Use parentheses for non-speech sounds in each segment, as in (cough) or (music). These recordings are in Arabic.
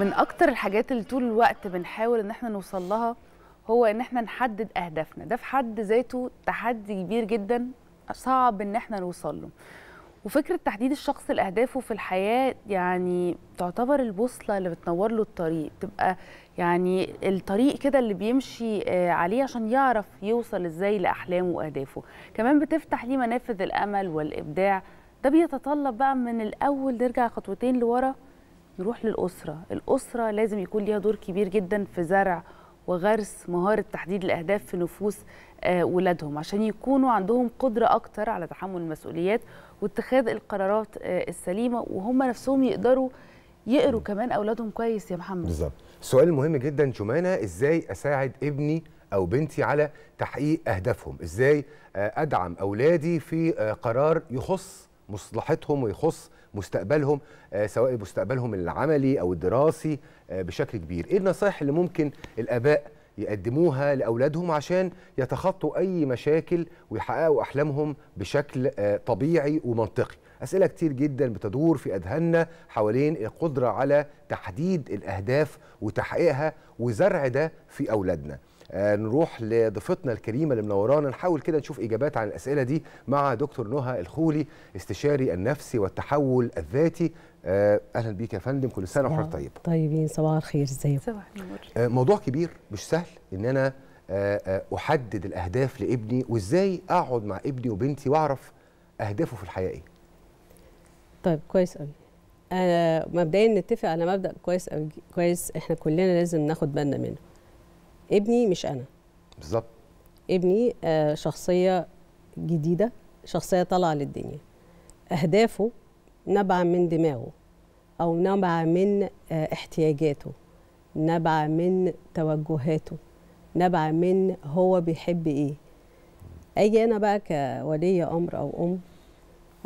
من اكتر الحاجات اللي طول الوقت بنحاول ان احنا نوصل لها هو ان احنا نحدد اهدافنا ده في حد ذاته تحدي كبير جدا صعب ان احنا نوصل له وفكره تحديد الشخص لاهدافه في الحياه يعني تعتبر البوصله اللي بتنور له الطريق تبقى يعني الطريق كده اللي بيمشي آه، عليه عشان يعرف يوصل ازاي لاحلامه واهدافه كمان بتفتح ليه منافذ الامل والابداع ده بيتطلب بقى من الاول نرجع خطوتين لورا نروح للأسرة الأسرة لازم يكون ليها دور كبير جدا في زرع وغرس مهارة تحديد الأهداف في نفوس آه، ولادهم عشان يكونوا عندهم قدرة أكتر على تحمل المسؤوليات واتخاذ القرارات آه، السليمة وهم نفسهم يقدروا يقروا كمان أولادهم كويس يا محمد بالظبط سؤال مهم جدا جمانة إزاي أساعد ابني أو بنتي على تحقيق أهدافهم إزاي آه، أدعم أولادي في قرار يخص مصلحتهم ويخص مستقبلهم آه، سواء مستقبلهم العملي او الدراسي آه، بشكل كبير ايه النصائح اللي ممكن الاباء يقدموها لاولادهم عشان يتخطوا اي مشاكل ويحققوا احلامهم بشكل آه، طبيعي ومنطقي اسئله كتير جدا بتدور في اذهاننا حوالين القدره على تحديد الاهداف وتحقيقها وزرع ده في اولادنا آه، نروح لضيفتنا الكريمه اللي منورانا نحاول كده نشوف اجابات عن الاسئله دي مع دكتور نهى الخولي استشاري النفسي والتحول الذاتي آه، اهلا بيك يا فندم كل سنه وحضرتك طيب طيبين صباح الخير ازيك صباح النور آه، موضوع كبير مش سهل ان انا احدد الاهداف لابني وازاي اقعد مع ابني وبنتي واعرف اهدافه في الحياه ايه طيب كويس قوي مبدئيا نتفق على مبدا كويس قوي كويس احنا كلنا لازم ناخد بالنا منه ابني مش انا بالظبط ابني آه، شخصيه جديده شخصيه طالعه للدنيا اهدافه نبع من دماغه او نبع من آه، احتياجاته نبع من توجهاته نبع من هو بيحب ايه اجي انا بقى كولي امر او ام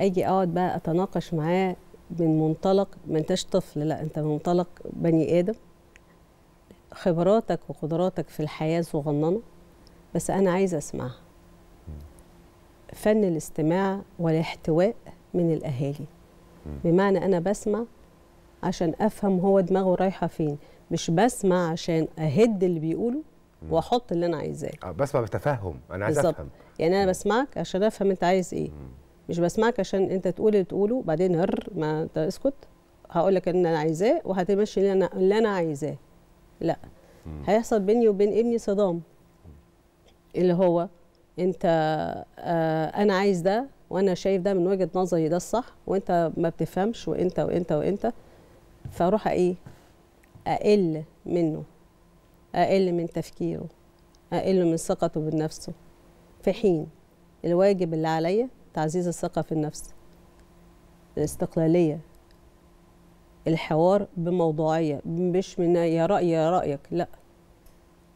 اجي اقعد بقى اتناقش معاه من منطلق ما انتش طفل لا انت منطلق بني ادم خبراتك وقدراتك في الحياه صغننه بس انا عايزه اسمعها فن الاستماع والاحتواء من الاهالي بمعنى انا بسمع عشان افهم هو دماغه رايحه فين مش بسمع عشان اهد اللي بيقوله واحط اللي انا عايزاه آه، بسمع بتفهم انا عايز افهم يعني انا بسمعك عشان افهم انت عايز ايه مش بسمعك عشان انت تقول اللي تقوله بعدين هر ما انت اسكت هقول لك اللي انا عايزاه وهتمشي اللي انا اللي انا عايزاه لا هيحصل بيني وبين ابني صدام اللي هو انت آه انا عايز ده وانا شايف ده من وجهه نظري ده الصح وانت ما بتفهمش وانت وانت وانت فاروح ايه اقل منه اقل من تفكيره اقل من ثقته بنفسه في حين الواجب اللي عليا تعزيز الثقه في النفس الاستقلاليه الحوار بموضوعيه مش من يا رأي يا رايك لا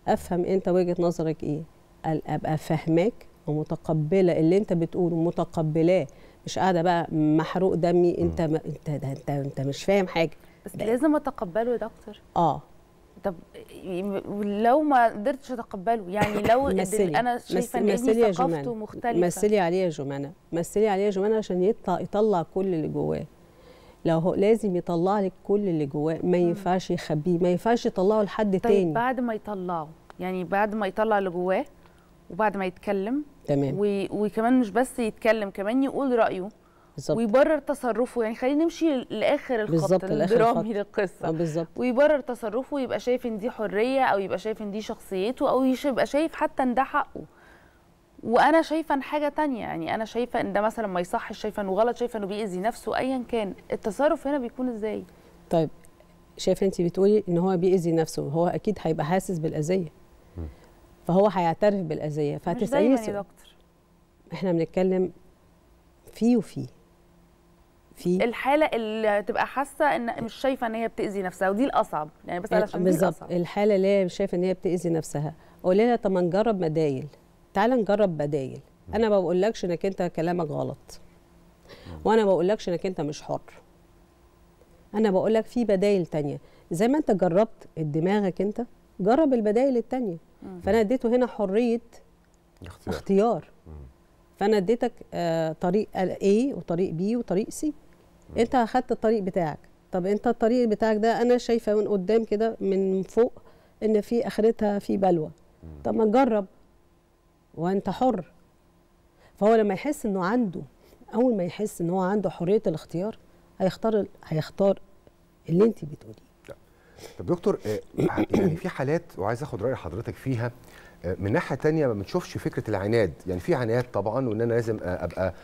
افهم انت وجهه نظرك ايه ابقى فاهماك ومتقبله اللي انت بتقوله متقبلاه مش قاعده بقى محروق دمي انت ما انت ده انت انت مش فاهم حاجه بس ده. لازم اتقبله يا دكتور اه طب لو ما قدرتش اتقبله يعني لو (coughs) انا شايفه ان مثلي ثقافته مختلفه مثلي عليه يا جمانه مثلي عليه يا جمانه عشان يطلع كل اللي جواه لو هو لازم يطلع لك كل اللي جواه ما ينفعش يخبيه ما ينفعش يطلعه لحد طيب تاني طيب بعد ما يطلعه يعني بعد ما يطلع اللي جواه وبعد ما يتكلم تمام وكمان مش بس يتكلم كمان يقول رايه بالزبط. ويبرر تصرفه يعني خلينا نمشي لاخر الخط الدرامي للقصه آه، بالظبط ويبرر تصرفه ويبقى شايف ان دي حريه او يبقى شايف ان دي شخصيته او يبقى شايف حتى ان ده حقه وانا شايفه ان حاجه تانية يعني انا شايفه ان ده مثلا ما يصحش شايفه انه غلط شايفه انه بيأذي نفسه ايا كان التصرف هنا بيكون ازاي طيب شايفه انت بتقولي ان هو بيأذي نفسه هو اكيد هيبقى حاسس بالاذيه فهو هيعترف بالاذيه فهتساليه مش دايما يا دكتور احنا بنتكلم في وفي في الحاله اللي هتبقى حاسه ان مش شايفه ان هي بتاذي نفسها ودي الاصعب يعني بس علشان بالظبط الحاله اللي هي مش شايفه ان هي بتاذي نفسها قولي لها طب ما نجرب مدايل تعال نجرب بدايل انا ما بقولكش انك انت كلامك غلط وانا ما بقولكش انك انت مش حر انا بقولك في بدايل تانية زي ما انت جربت دماغك انت جرب البدايل التانية فانا اديته هنا حريه اختيار, اختيار. فانا اديتك آه، طريق A وطريق B وطريق C انت اخدت الطريق بتاعك طب انت الطريق بتاعك ده انا شايفه من قدام كده من فوق ان في اخرتها في بلوى طب ما نجرب وانت حر فهو لما يحس انه عنده اول ما يحس ان هو عنده حريه الاختيار هيختار هيختار اللي انت بتقوليه طب دكتور آه، (clears throat) يعني في حالات وعايز اخد راي حضرتك فيها آه، من ناحيه تانية ما بنشوفش فكره العناد يعني في عناد طبعا وان انا لازم ابقى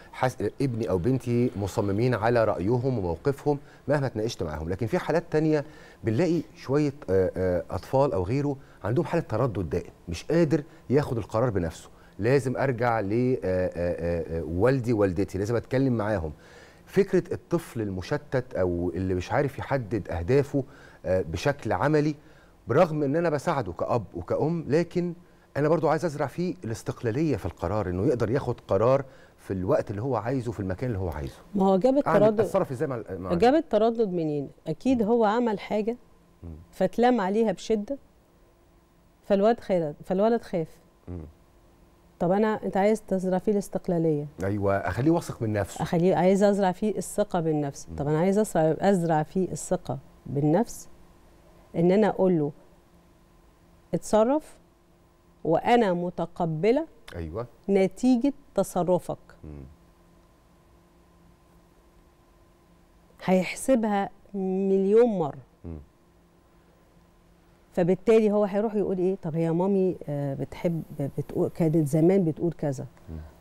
ابني او بنتي مصممين على رايهم وموقفهم مهما اتناقشت معاهم لكن في حالات تانية بنلاقي شويه آه، اطفال او غيره عندهم حاله تردد دائم مش قادر ياخد القرار بنفسه لازم ارجع لوالدي آه، آه، آه، والدتي لازم اتكلم معاهم فكره الطفل المشتت او اللي مش عارف يحدد اهدافه بشكل عملي برغم ان انا بساعده كاب وكأم لكن انا برضو عايز ازرع فيه الاستقلاليه في القرار انه يقدر ياخد قرار في الوقت اللي هو عايزه في المكان اللي هو عايزه ما هو جاب التردد اتصرف ازاي مع جاب التردد منين اكيد هو عمل حاجه فتلام عليها بشده فالولد خاف فالولد خاف طب انا انت عايز تزرع فيه الاستقلاليه ايوه اخليه واثق من نفسه اخليه عايز ازرع فيه الثقه بالنفس طب انا عايز ازرع ازرع فيه الثقه بالنفس ان انا اقول له اتصرف وانا متقبله ايوه نتيجه تصرفك م. هيحسبها مليون مره م. فبالتالي هو هيروح يقول ايه طب هي مامي آه، بتحب بتقول كانت زمان بتقول كذا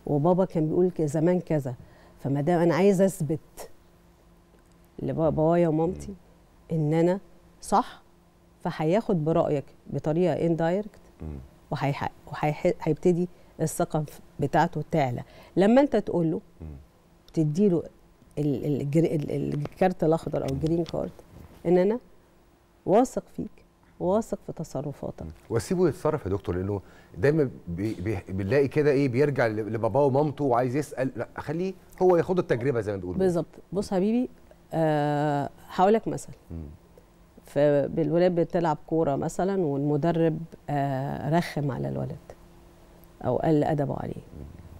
وبابا كان بيقول زمان كذا فما دام انا عايزه اثبت لبابايا ومامتي ان انا صح فهياخد برايك بطريقه اندايركت وهيبتدي الثقه بتاعته تعلى لما انت تقول له تدي له الكارت الاخضر او الجرين كارد ان انا واثق فيك واثق في تصرفاتك واسيبه يتصرف يا دكتور لانه دايما بنلاقي كده ايه بيرجع لباباه ومامته وعايز يسال لا خليه هو ياخد التجربه زي ما بتقول بالظبط بص حبيبي أه هقول لك مثل فالولاد بتلعب كوره مثلا والمدرب أه رخم على الولد او قل ادبه عليه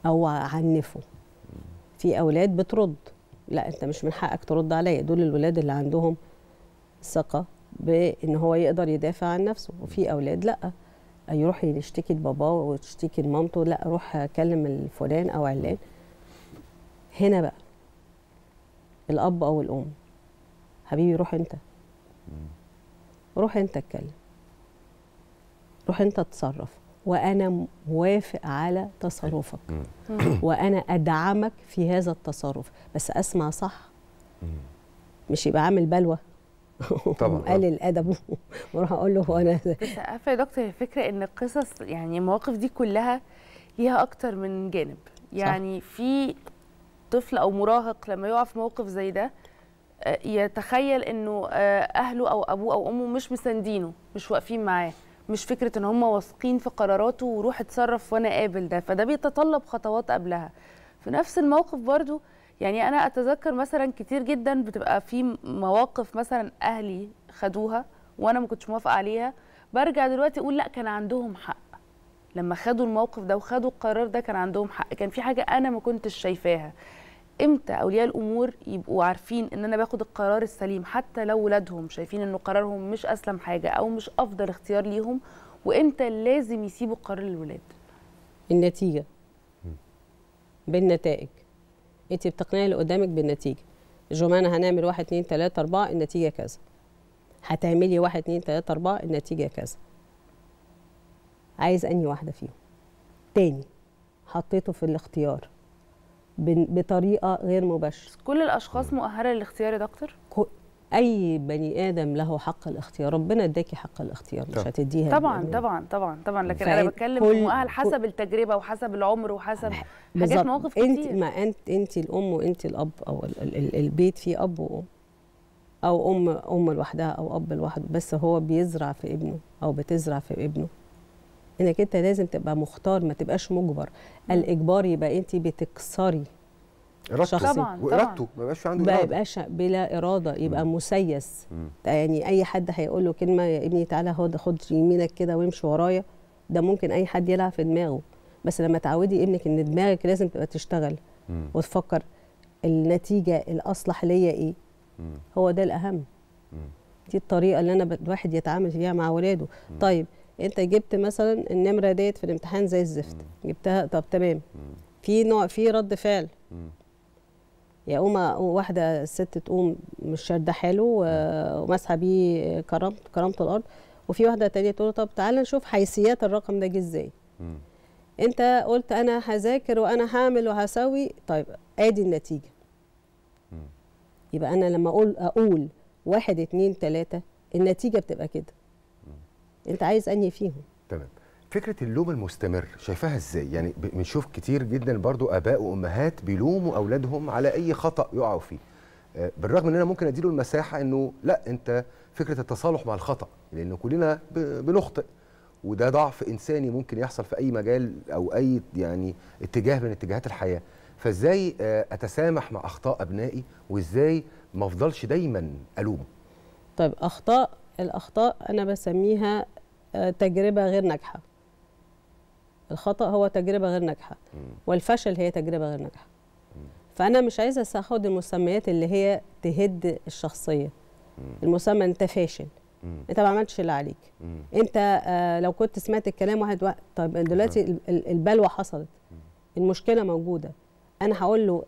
او عنفه في اولاد بترد لا انت مش من حقك ترد عليا دول الولاد اللي عندهم ثقه بان هو يقدر يدافع عن نفسه وفي اولاد لا يروح يشتكي لباباه وتشتكي لمامته لا روح اكلم الفلان او علان هنا بقى الاب او الام حبيبي روح انت روح انت اتكلم روح انت اتصرف وانا موافق على تصرفك وانا ادعمك في هذا التصرف بس اسمع صح مش يبقى عامل بلوه (laughs) طبعا قال آه. الادب (laughs) واروح اقول له هو انا بس عارفه (laughs) يا دكتور الفكره ان القصص يعني المواقف دي كلها ليها اكتر من جانب يعني صح. في طفل او مراهق لما يقع في موقف زي ده آه، يتخيل انه آه، اهله او ابوه او امه مش مساندينه مش واقفين معاه مش فكره ان هم واثقين في قراراته وروح اتصرف وانا قابل ده فده بيتطلب خطوات قبلها في نفس الموقف برضو يعني انا اتذكر مثلا كتير جدا بتبقى في مواقف مثلا اهلي خدوها وانا ما كنتش موافقه عليها برجع دلوقتي اقول لا كان عندهم حق لما خدوا الموقف ده وخدوا القرار ده كان عندهم حق كان في حاجه انا ما كنتش شايفاها امتى اولياء الامور يبقوا عارفين ان انا باخد القرار السليم حتى لو ولادهم شايفين ان قرارهم مش اسلم حاجه او مش افضل اختيار ليهم وامتى لازم يسيبوا قرار الولاد النتيجه بالنتائج انت بتقنعي اللي قدامك بالنتيجه جمانة هنعمل واحد اتنين تلاتة أربعة النتيجة كذا هتعملي واحد اتنين تلاتة أربعة النتيجة كذا عايز أني واحدة فيهم تاني حطيته في الاختيار بطريقة غير مباشرة كل الأشخاص مؤهلة للاختيار يا دكتور؟ اي بني ادم له حق الاختيار ربنا اداكي حق الاختيار مش هتديها طبعا طبعا طبعا طبعا لكن انا بتكلم كل... مؤهل حسب التجربه وحسب العمر وحسب حاجات مواقف كتير انت ما انت انت الام وانت الاب او ال ال البيت فيه اب وام او ام ام لوحدها او اب لوحده بس هو بيزرع في ابنه او بتزرع في ابنه انك انت لازم تبقى مختار ما تبقاش مجبر الاجبار يبقى انت بتكسري ارادته طبعا وارادته ما يبقاش عنده إرادة ما يبقاش بلا اراده يبقى مم. مسيس مم. يعني اي حد هيقول له كلمه يا ابني تعالى هو خد يمينك كده وامشي ورايا ده ممكن اي حد يلعب في دماغه بس لما تعودي ابنك ان دماغك لازم تبقى تشتغل مم. وتفكر النتيجه الاصلح ليا ايه مم. هو ده الاهم مم. دي الطريقه اللي انا الواحد يتعامل فيها مع ولاده مم. طيب انت جبت مثلا النمره ديت في الامتحان زي الزفت مم. جبتها طب تمام مم. في نوع في رد فعل مم. يقوم واحده ست تقوم مش شاده حاله وماسحه بيه كرم كرامه الارض وفي واحده تانية تقول طب تعالى نشوف حيثيات الرقم ده جه ازاي انت قلت انا هذاكر وانا هعمل وهسوي طيب ادي النتيجه يبقى انا لما اقول اقول واحد اتنين تلاته النتيجه بتبقى كده انت عايز انهي فيهم فكره اللوم المستمر شايفاها ازاي يعني بنشوف كتير جدا برضو اباء وامهات بيلوموا اولادهم على اي خطا يقعوا فيه آه، بالرغم ان انا ممكن اديله المساحه انه لا انت فكره التصالح مع الخطا لان كلنا بنخطئ وده ضعف انساني ممكن يحصل في اي مجال او اي يعني اتجاه من اتجاهات الحياه فازاي آه، اتسامح مع اخطاء ابنائي وازاي ما افضلش دايما الومه طيب اخطاء الاخطاء انا بسميها آه، تجربه غير ناجحه الخطا هو تجربه غير ناجحه والفشل هي تجربه غير ناجحه فانا مش عايزه اخد المسميات اللي هي تهد الشخصيه المسمى انت فاشل انت ما عملتش اللي عليك انت آه لو كنت سمعت الكلام واحد وقت طب دلوقتي البلوه حصلت المشكله موجوده انا هقول له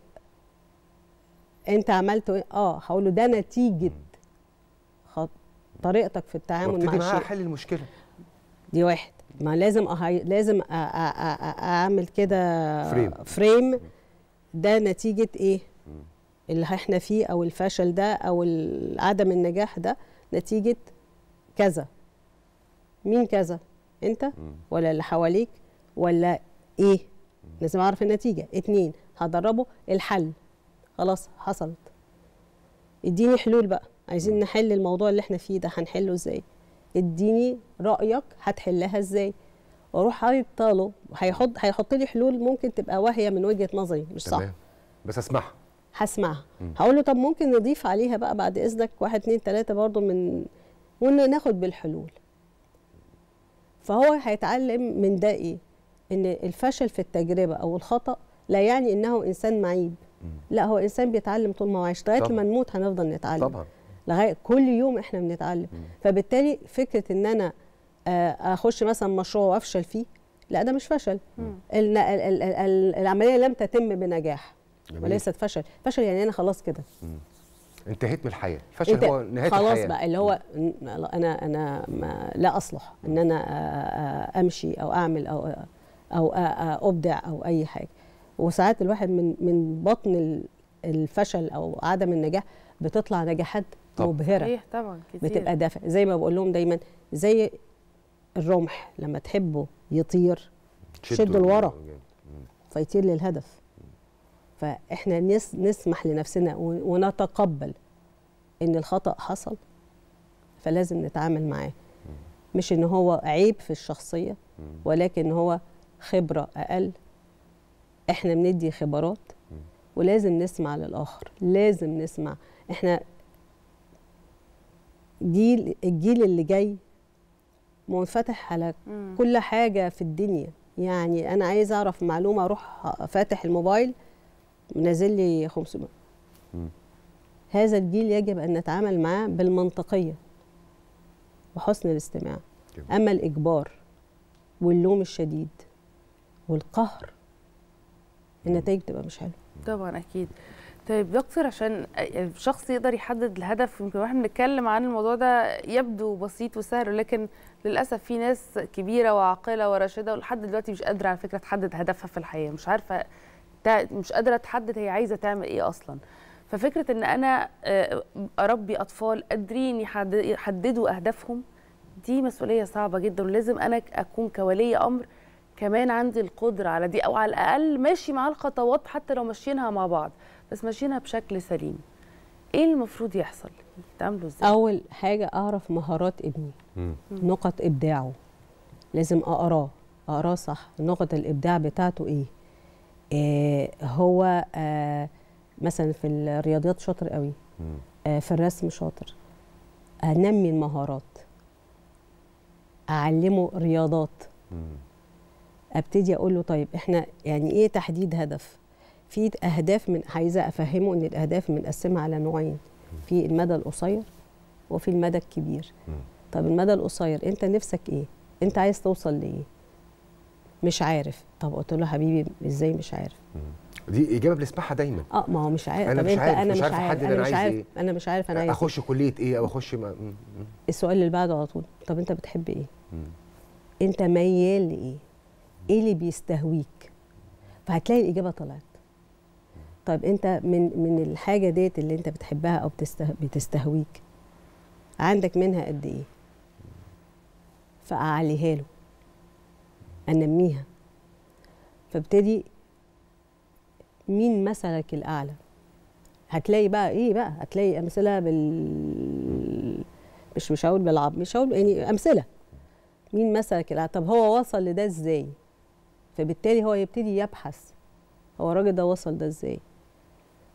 انت عملت ايه اه هقول له ده نتيجه خط... طريقتك في التعامل مع الشيء حل المشكله دي واحد ما لازم أهي... لازم اعمل كده فريم. فريم ده نتيجه ايه اللي احنا فيه او الفشل ده او عدم النجاح ده نتيجه كذا مين كذا انت ولا اللي حواليك ولا ايه لازم اعرف النتيجه اتنين هدربه الحل خلاص حصلت اديني حلول بقى عايزين نحل الموضوع اللي احنا فيه ده هنحله ازاي اديني رايك هتحلها ازاي واروح ابطله له هيحط هيحط لي حلول ممكن تبقى واهيه من وجهه نظري مش صح تمام. بس اسمعها هسمعها هقول له طب ممكن نضيف عليها بقى بعد اذنك واحد اثنين ثلاثه برضو من وناخد بالحلول فهو هيتعلم من ده ايه ان الفشل في التجربه او الخطا لا يعني انه انسان معيب لا هو انسان بيتعلم طول ما هو عايش لغايه لما نموت هنفضل نتعلم طبعا لغايه كل يوم احنا بنتعلم فبالتالي فكره ان انا آه، اخش مثلا مشروع وافشل فيه لا ده مش فشل الـ الـ الـ العمليه لم تتم بنجاح جميل. وليست فشل فشل يعني انا خلاص كده انتهيت من الحياه فشل انت... هو نهايه الحياه خلاص بقى اللي هو انا انا ما لا اصلح ان انا آه، آه، امشي او اعمل او او ابدع او اي حاجه وساعات الواحد من من بطن الفشل او عدم النجاح بتطلع نجاحات طب. مبهره ايه طبعا كتير. بتبقى دافع زي ما بقول لهم دايما زي الرمح لما تحبه يطير شده لورا فيطير للهدف فاحنا نس نسمح لنفسنا ونتقبل ان الخطا حصل فلازم نتعامل معاه مش ان هو عيب في الشخصيه ولكن هو خبره اقل احنا بندي خبرات ولازم نسمع للاخر لازم نسمع احنا جيل الجيل اللي جاي منفتح على مم. كل حاجه في الدنيا يعني انا عايز اعرف معلومه اروح فاتح الموبايل نازل لي 500 مم. هذا الجيل يجب ان نتعامل معاه بالمنطقيه وحسن الاستماع جميل. اما الاجبار واللوم الشديد والقهر النتائج بتبقى مش حلوه طبعا اكيد طيب دكتور عشان الشخص يقدر يحدد الهدف يمكن واحنا بنتكلم عن الموضوع ده يبدو بسيط وسهل ولكن للاسف في ناس كبيره وعاقله وراشده ولحد دلوقتي مش قادره على فكره تحدد هدفها في الحياه مش عارفه مش قادره تحدد هي عايزه تعمل ايه اصلا ففكره ان انا آه، اربي اطفال قادرين يحددوا اهدافهم دي مسؤوليه صعبه جدا ولازم انا اكون كولي امر كمان عندي القدره على دي او على الاقل ماشي مع الخطوات حتى لو ماشيينها مع بعض بس ماشيينها بشكل سليم ايه المفروض يحصل تعملوا ازاي اول حاجه اعرف مهارات ابني مم. نقط ابداعه لازم اقراه اقراه صح نقط الابداع بتاعته ايه, إيه هو آه مثلا في الرياضيات شاطر قوي آه في الرسم شاطر انمي المهارات اعلمه رياضات مم. ابتدي اقول له طيب احنا يعني ايه تحديد هدف في اهداف من عايزه افهمه ان الاهداف بنقسمها على نوعين في المدى القصير وفي المدى الكبير طب المدى القصير انت نفسك ايه انت عايز توصل لايه مش عارف طب قلت له حبيبي ازاي مش عارف دي اجابه بنسمعها دايما اه ما هو مش عارف انا مش عارف انا مش عارف حد انا عايز ايه انا مش عارف انا عايز اخش إيه. كليه ايه او اخش ما... السؤال اللي بعده على طول طب انت بتحب ايه انت ميال لايه ايه اللي بيستهويك فهتلاقي الاجابه طلعت طيب انت من من الحاجه ديت اللي انت بتحبها او بتستهويك عندك منها قد ايه فاعليها له انميها فابتدي مين مثلك الاعلى هتلاقي بقى ايه بقى هتلاقي امثله بال مش مش هقول بالعب مش هقول يعني امثله مين مثلك الاعلى طب هو وصل لده ازاي فبالتالي هو يبتدي يبحث هو الراجل ده وصل ده ازاي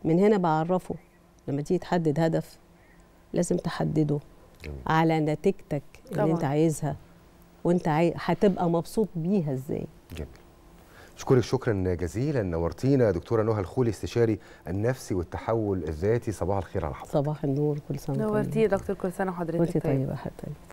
من هنا بعرفه لما تيجي تحدد هدف لازم تحدده على نتيجتك اللي طبعا. انت عايزها وانت عاي... هتبقى مبسوط بيها ازاي جميل اشكرك شكرا جزيلا نورتينا دكتوره نهى الخولي استشاري النفسي والتحول الذاتي صباح الخير على حضرتك صباح النور كل سنه نورتي يا دكتور كل سنه وحضرتك طيبه طيبه